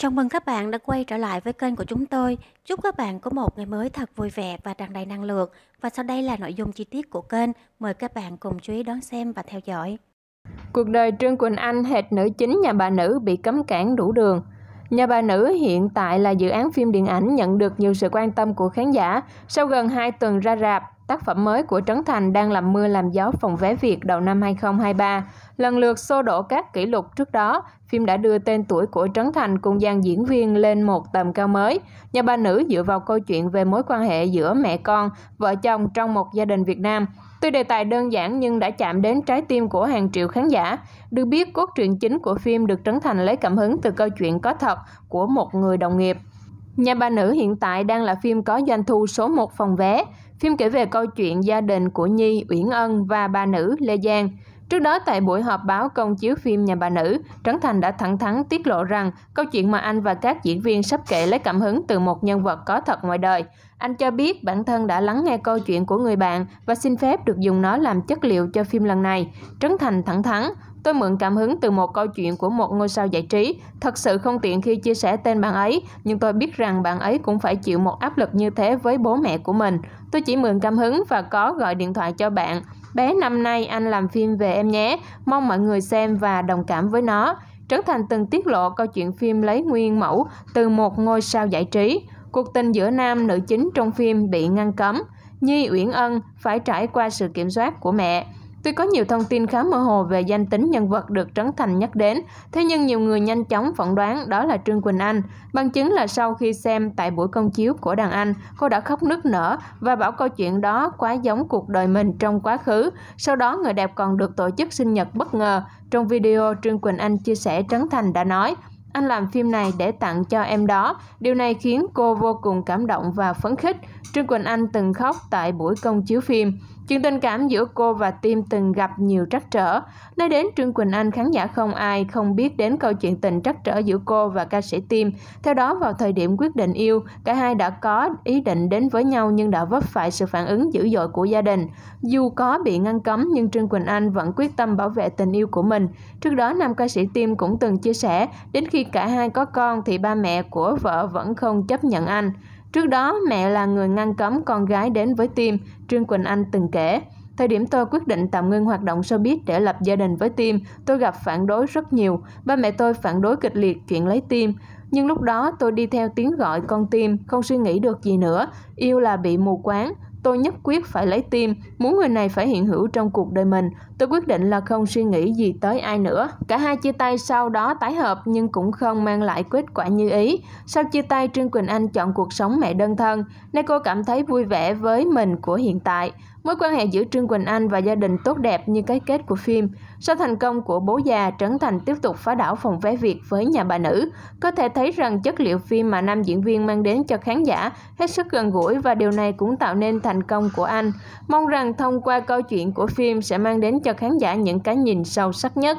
Chào mừng các bạn đã quay trở lại với kênh của chúng tôi. Chúc các bạn có một ngày mới thật vui vẻ và tràn đầy năng lượng. Và sau đây là nội dung chi tiết của kênh. Mời các bạn cùng chú ý đón xem và theo dõi. Cuộc đời Trương Quỳnh Anh hệt nữ chính nhà bà nữ bị cấm cản đủ đường. Nhà bà nữ hiện tại là dự án phim điện ảnh nhận được nhiều sự quan tâm của khán giả sau gần 2 tuần ra rạp Tác phẩm mới của Trấn Thành đang làm mưa làm gió phòng vé Việt đầu năm 2023. Lần lượt xô đổ các kỷ lục trước đó, phim đã đưa tên tuổi của Trấn Thành cùng dàn diễn viên lên một tầm cao mới. Nhà ba nữ dựa vào câu chuyện về mối quan hệ giữa mẹ con, vợ chồng trong một gia đình Việt Nam. Tuy đề tài đơn giản nhưng đã chạm đến trái tim của hàng triệu khán giả. Được biết, cốt truyện chính của phim được Trấn Thành lấy cảm hứng từ câu chuyện có thật của một người đồng nghiệp. Nhà bà nữ hiện tại đang là phim có doanh thu số 1 phòng vé. Phim kể về câu chuyện gia đình của Nhi, Uyển Ân và bà nữ Lê Giang. Trước đó tại buổi họp báo công chiếu phim Nhà bà nữ, Trấn Thành đã thẳng thắn tiết lộ rằng câu chuyện mà anh và các diễn viên sắp kể lấy cảm hứng từ một nhân vật có thật ngoài đời. Anh cho biết bản thân đã lắng nghe câu chuyện của người bạn và xin phép được dùng nó làm chất liệu cho phim lần này. Trấn Thành thẳng thắn, Tôi mượn cảm hứng từ một câu chuyện của một ngôi sao giải trí. Thật sự không tiện khi chia sẻ tên bạn ấy, nhưng tôi biết rằng bạn ấy cũng phải chịu một áp lực như thế với bố mẹ của mình. Tôi chỉ mượn cảm hứng và có gọi điện thoại cho bạn. Bé năm nay anh làm phim về em nhé, mong mọi người xem và đồng cảm với nó. Trấn Thành từng tiết lộ câu chuyện phim lấy nguyên mẫu từ một ngôi sao giải trí. Cuộc tình giữa nam nữ chính trong phim bị ngăn cấm. Nhi Uyển Ân phải trải qua sự kiểm soát của mẹ. Tuy có nhiều thông tin khá mơ hồ về danh tính nhân vật được Trấn Thành nhắc đến, thế nhưng nhiều người nhanh chóng phỏng đoán đó là Trương Quỳnh Anh. Bằng chứng là sau khi xem tại buổi công chiếu của đàn anh, cô đã khóc nức nở và bảo câu chuyện đó quá giống cuộc đời mình trong quá khứ. Sau đó, người đẹp còn được tổ chức sinh nhật bất ngờ. Trong video, Trương Quỳnh Anh chia sẻ Trấn Thành đã nói, anh làm phim này để tặng cho em đó. Điều này khiến cô vô cùng cảm động và phấn khích. Trương Quỳnh Anh từng khóc tại buổi công chiếu phim. Chuyện tình cảm giữa cô và Tim từng gặp nhiều trắc trở. Nói đến Trương Quỳnh Anh, khán giả không ai không biết đến câu chuyện tình trắc trở giữa cô và ca sĩ Tim. Theo đó, vào thời điểm quyết định yêu, cả hai đã có ý định đến với nhau nhưng đã vấp phải sự phản ứng dữ dội của gia đình. Dù có bị ngăn cấm nhưng Trương Quỳnh Anh vẫn quyết tâm bảo vệ tình yêu của mình. Trước đó, nam ca sĩ Tim cũng từng chia sẻ, đến khi khi cả hai có con thì ba mẹ của vợ vẫn không chấp nhận anh. Trước đó, mẹ là người ngăn cấm con gái đến với Tim, Trương Quỳnh Anh từng kể. Thời điểm tôi quyết định tạm ngưng hoạt động showbiz để lập gia đình với Tim, tôi gặp phản đối rất nhiều. Ba mẹ tôi phản đối kịch liệt chuyện lấy Tim. Nhưng lúc đó tôi đi theo tiếng gọi con Tim, không suy nghĩ được gì nữa. Yêu là bị mù quáng, Tôi nhất quyết phải lấy tim, muốn người này phải hiện hữu trong cuộc đời mình. Tôi quyết định là không suy nghĩ gì tới ai nữa. Cả hai chia tay sau đó tái hợp nhưng cũng không mang lại kết quả như ý. Sau chia tay, Trương Quỳnh Anh chọn cuộc sống mẹ đơn thân. Nay cô cảm thấy vui vẻ với mình của hiện tại. Mối quan hệ giữa Trương Quỳnh Anh và gia đình tốt đẹp như cái kết của phim. Sau thành công của Bố già, Trấn Thành tiếp tục phá đảo phòng vé Việt với Nhà bà nữ. Có thể thấy rằng chất liệu phim mà nam diễn viên mang đến cho khán giả hết sức gần gũi và điều này cũng tạo nên thành công của anh. Mong rằng thông qua câu chuyện của phim sẽ mang đến cho khán giả những cái nhìn sâu sắc nhất.